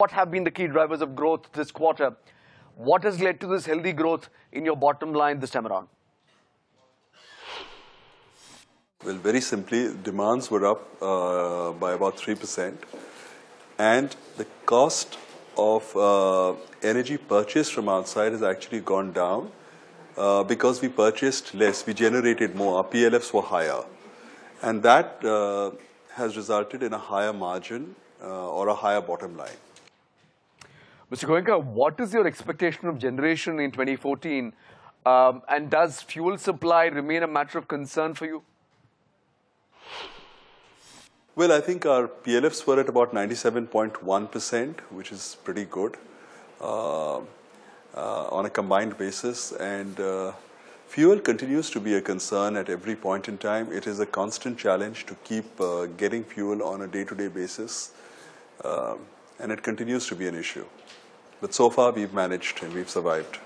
What have been the key drivers of growth this quarter? What has led to this healthy growth in your bottom line this time around? Well, very simply, demands were up uh, by about 3%, and the cost of uh, energy purchased from outside has actually gone down uh, because we purchased less, we generated more, our PLFs were higher. And that uh, has resulted in a higher margin uh, or a higher bottom line. Mr. Goenka, what is your expectation of generation in 2014? Um, and does fuel supply remain a matter of concern for you? Well, I think our PLFs were at about 97.1%, which is pretty good uh, uh, on a combined basis. And uh, fuel continues to be a concern at every point in time. It is a constant challenge to keep uh, getting fuel on a day-to-day -day basis. Um, and it continues to be an issue. But so far, we've managed and we've survived.